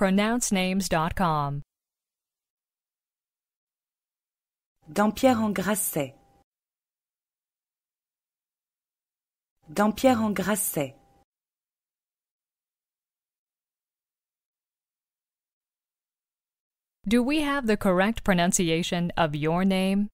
pronouncenames.com. Dampierre en Grasset. Dampierre en Grasset. Do we have the correct pronunciation of your name?